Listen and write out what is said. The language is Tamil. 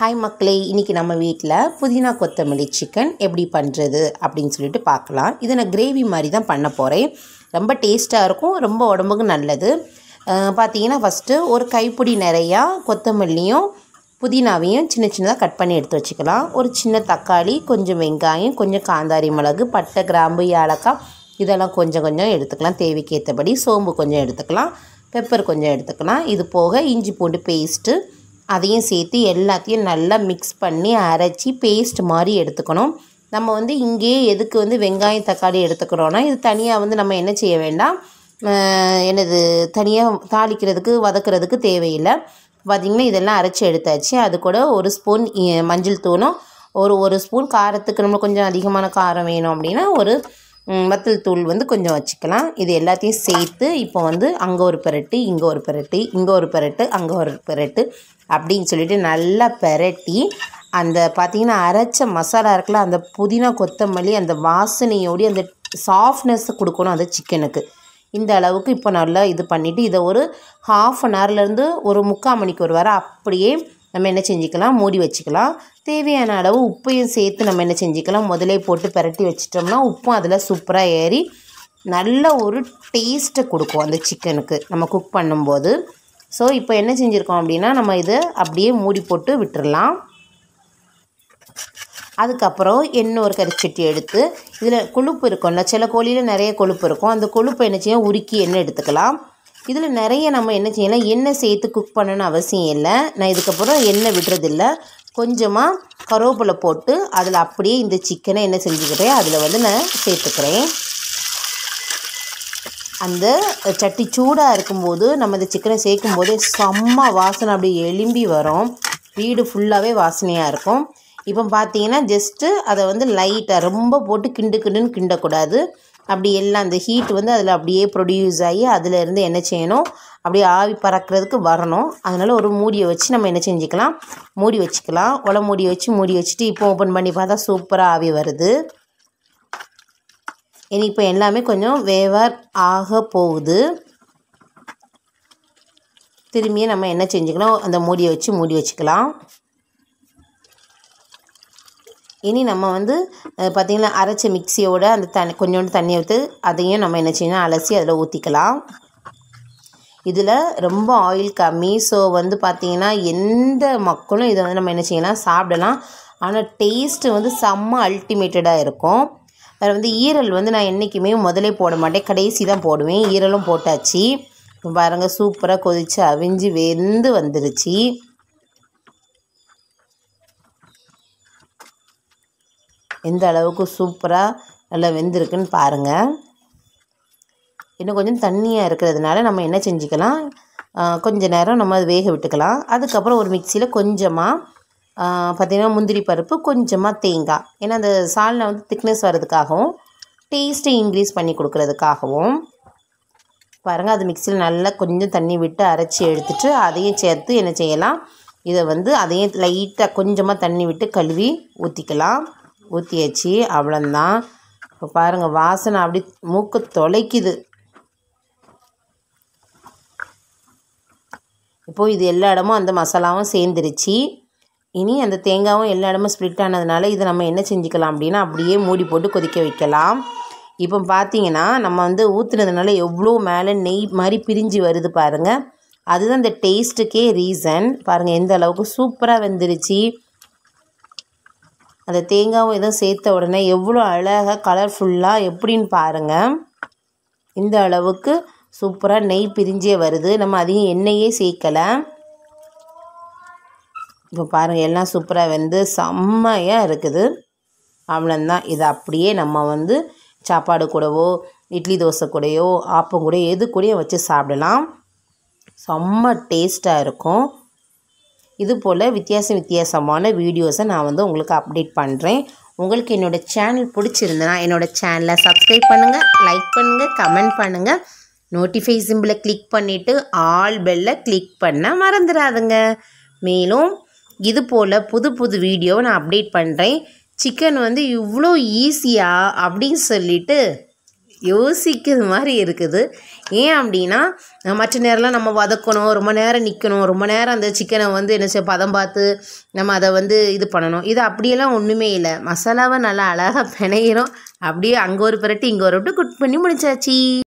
ஹாய் மக்களே இன்றைக்கி நம்ம வீட்டில் புதினா கொத்தமல்லி சிக்கன் எப்படி பண்ணுறது அப்படின்னு சொல்லிட்டு பார்க்கலாம் இதை நான் கிரேவி மாதிரி தான் பண்ண போகிறேன் ரொம்ப டேஸ்ட்டாக இருக்கும் ரொம்ப உடம்புக்கு நல்லது பார்த்தீங்கன்னா ஃபஸ்ட்டு ஒரு கைப்பிடி நிறையா கொத்தமல்லியும் புதினாவையும் சின்ன சின்னதாக கட் பண்ணி எடுத்து வச்சுக்கலாம் ஒரு சின்ன தக்காளி கொஞ்சம் வெங்காயம் கொஞ்சம் காந்தாரி மிளகு பட்டை கிராம்பு ஏலக்காய் இதெல்லாம் கொஞ்சம் கொஞ்சம் எடுத்துக்கலாம் தேவைக்கேற்றபடி சோம்பு கொஞ்சம் எடுத்துக்கலாம் பெப்பர் கொஞ்சம் எடுத்துக்கலாம் இது போக இஞ்சி பூண்டு பேஸ்ட்டு அதையும் சேர்த்து எல்லாத்தையும் நல்லா மிக்ஸ் பண்ணி அரைச்சி பேஸ்ட் மாதிரி எடுத்துக்கணும் நம்ம வந்து இங்கேயே எதுக்கு வந்து வெங்காயம் தக்காளி எடுத்துக்கிறோன்னா இது தனியாக வந்து நம்ம என்ன செய்ய வேண்டாம் எனது தனியாக தாளிக்கிறதுக்கு வதக்கிறதுக்கு தேவையில்லை பார்த்திங்கன்னா இதெல்லாம் அரைச்சி எடுத்தாச்சு அது கூட ஒரு ஸ்பூன் மஞ்சள் தூணும் ஒரு ஒரு ஸ்பூன் காரத்துக்கு நம்ம கொஞ்சம் அதிகமான காரம் வேணும் அப்படின்னா ஒரு வத்தல் தூள் வந்து கொஞ்சம் வச்சுக்கலாம் இது எல்லாத்தையும் சேர்த்து இப்போ வந்து அங்கே ஒரு பெரட்டு இங்கே ஒரு பெரட்டு இங்கே ஒரு பெரட்டு அங்கே ஒரு பெரட்டு அப்படின்னு சொல்லிட்டு நல்லா பெரட்டி அந்த பார்த்திங்கன்னா அரைச்ச மசாலா இருக்கல அந்த புதினா கொத்தமல்லி அந்த வாசனையோடய அந்த சாஃப்ட்னஸ் கொடுக்கணும் அந்த சிக்கனுக்கு இந்த அளவுக்கு இப்போ நல்லா இது பண்ணிவிட்டு இதை ஒரு ஹாஃப் அன் ஹவர்லேருந்து ஒரு முக்கால் மணிக்கு ஒரு வர அப்படியே நம்ம என்ன செஞ்சுக்கலாம் மூடி வச்சுக்கலாம் தேவையான அளவு உப்பையும் சேர்த்து நம்ம என்ன செஞ்சுக்கலாம் முதலே போட்டு பரட்டி வச்சிட்டோம்னா உப்பும் அதில் சூப்பராக ஏறி நல்ல ஒரு டேஸ்ட்டை கொடுக்கும் அந்த சிக்கனுக்கு நம்ம குக் பண்ணும்போது ஸோ இப்போ என்ன செஞ்சுருக்கோம் அப்படின்னா நம்ம இதை அப்படியே மூடி போட்டு விட்டுடலாம் அதுக்கப்புறம் ஒரு கறிச்சட்டி எடுத்து இதில் கொழுப்பு இருக்கும்ல சில கோழியில் நிறைய கொழுப்பு இருக்கும் அந்த கொழுப்பை என்ன செய்யும் உருக்கி எண்ணெய் எடுத்துக்கலாம் இதில் நிறைய நம்ம என்ன செய்யலாம் எண்ணெய் சேர்த்து குக் பண்ணணும்னு அவசியம் இல்லை நான் இதுக்கப்புறம் எண்ணெய் விடுறதில்ல கொஞ்சமாக கருவேப்பிலை போட்டு அதில் அப்படியே இந்த சிக்கனை என்ன செஞ்சுக்கிறேன் அதில் வந்து நான் சேர்த்துக்கிறேன் அந்த சட்டி சூடாக இருக்கும்போது நம்ம இந்த சிக்கனை சேர்க்கும் போதே செம்ம வாசனை அப்படி எலும்பி வரும் வீடு ஃபுல்லாகவே வாசனையாக இருக்கும் இப்போ பார்த்தீங்கன்னா ஜஸ்ட்டு அதை வந்து லைட்டாக ரொம்ப போட்டு கிண்டு கிண்டுன்னு கிண்டக்கூடாது அப்படி எல்லாம் அந்த ஹீட் வந்து அதில் அப்படியே ப்ரொடியூஸ் ஆகி அதிலேருந்து என்ன செய்யணும் அப்படியே ஆவி பறக்கிறதுக்கு வரணும் அதனால் ஒரு மூடியை வச்சு நம்ம என்ன செஞ்சுக்கலாம் மூடி வச்சுக்கலாம் உலை மூடி வச்சு மூடி வச்சுட்டு இப்போ ஓப்பன் பண்ணி பார்த்தா சூப்பராக ஆவி வருது இனி இப்போ எல்லாமே கொஞ்சம் வேவர் ஆக போகுது திரும்பியும் நம்ம என்ன செஞ்சுக்கலாம் அந்த மூடியை வச்சு மூடி வச்சுக்கலாம் இனி நம்ம வந்து பார்த்திங்கன்னா அரைச்ச மிக்சியோட அந்த தண்ணி கொஞ்சோண்டு தண்ணி ஊற்று அதையும் நம்ம என்ன செய்யணும் அலசி அதில் ஊற்றிக்கலாம் இதில் ரொம்ப ஆயில் கம்மி ஸோ வந்து பார்த்திங்கன்னா எந்த மக்களும் இதை வந்து நம்ம என்ன செய்யலாம் சாப்பிடலாம் ஆனால் டேஸ்ட்டு வந்து செம்ம அல்டிமேட்டடாக இருக்கும் வேறு வந்து ஈரல் வந்து நான் என்றைக்குமே முதலே போட மாட்டேன் கடைசி தான் போடுவேன் ஈரலும் போட்டாச்சு பாருங்கள் சூப்பராக கொதித்து அவிஞ்சு வெந்து வந்துருச்சு எந்த அளவுக்கு சூப்பராக நல்லா வெந்திருக்குன்னு பாருங்கள் இன்னும் கொஞ்சம் தண்ணியாக இருக்கிறதுனால நம்ம என்ன செஞ்சுக்கலாம் கொஞ்சம் நேரம் நம்ம அதை வேக விட்டுக்கலாம் அதுக்கப்புறம் ஒரு மிக்சியில் கொஞ்சமாக பார்த்திங்கன்னா முந்திரி பருப்பு கொஞ்சமாக தேங்காய் ஏன்னா அந்த சால்னை வந்து திக்னஸ் வர்றதுக்காகவும் டேஸ்ட்டை இன்க்ரீஸ் பண்ணி கொடுக்குறதுக்காகவும் பாருங்கள் அது மிக்சியில் நல்லா கொஞ்சம் தண்ணி விட்டு அரைச்சி எடுத்துட்டு அதையும் சேர்த்து என்ன செய்யலாம் இதை வந்து அதையும் லைட்டாக கொஞ்சமாக தண்ணி விட்டு கழுவி ஊற்றிக்கலாம் ஊற்றியாச்சு அவ்வளோந்தான் இப்போ பாருங்கள் வாசனை அப்படி மூக்கு தொலைக்குது இப்போது இது எல்லா இடமும் அந்த மசாலாவும் சேர்ந்துருச்சு இனி அந்த தேங்காயும் எல்லா இடமும் ஸ்ப்ளிட் ஆனதுனால இதை நம்ம என்ன செஞ்சுக்கலாம் அப்படின்னா அப்படியே மூடி போட்டு கொதிக்க வைக்கலாம் இப்போ பார்த்தீங்கன்னா நம்ம வந்து ஊற்றுனதுனால எவ்வளோ மேலே நெய் மாதிரி பிரிஞ்சு வருது பாருங்கள் அதுதான் இந்த டேஸ்ட்டுக்கே ரீசன் பாருங்கள் எந்த அளவுக்கு சூப்பராக வெந்துருச்சு அந்த தேங்காவும் எதுவும் சேர்த்த உடனே எவ்வளோ அழகாக கலர்ஃபுல்லாக எப்படின்னு பாருங்கள் இந்த அளவுக்கு சூப்பராக நெய் பிரிஞ்சே வருது நம்ம அதிகம் எண்ணெயே சேர்க்கலை இப்போ பாருங்கள் எல்லாம் சூப்பராக வந்து செம்மையாக இருக்குது அவ்வளோந்தான் இதை அப்படியே நம்ம வந்து சாப்பாடு கூடவோ இட்லி தோசை கூடயோ ஆப்பம் கூட எது கூடயோ வச்சு சாப்பிடலாம் செம்ம டேஸ்ட்டாக இருக்கும் இது போல் வித்தியாச வித்தியாசமான வீடியோஸை நான் வந்து உங்களுக்கு அப்டேட் பண்ணுறேன் உங்களுக்கு என்னோடய சேனல் பிடிச்சிருந்தனா என்னோடய சேனலை சப்ஸ்கிரைப் பண்ணுங்கள் லைக் பண்ணுங்கள் கமெண்ட் பண்ணுங்கள் நோட்டிஃபை சிம்பிளை கிளிக் பண்ணிவிட்டு ஆல் பெல்லை கிளிக் பண்ண மறந்துடாதுங்க மேலும் இது போல் புது புது வீடியோவை நான் அப்டேட் பண்ணுறேன் சிக்கன் வந்து இவ்வளோ ஈஸியாக அப்படின்னு சொல்லிவிட்டு யோசிக்கிறது மாதிரி இருக்குது ஏன் அப்படின்னா மற்ற நேரம்லாம் நம்ம வதக்கணும் ரொம்ப நேரம் நிற்கணும் ரொம்ப நேரம் அந்த சிக்கனை வந்து என்ன செய்ய பதம் பார்த்து நம்ம அதை வந்து இது பண்ணணும் இது அப்படியெல்லாம் ஒன்றுமே இல்லை மசாலாவை நல்லா அழகாக பிணையிறோம் அப்படியே அங்கே ஒரு பிரட்டி இங்கே ஒரு குட் பண்ணி முடிச்சாச்சு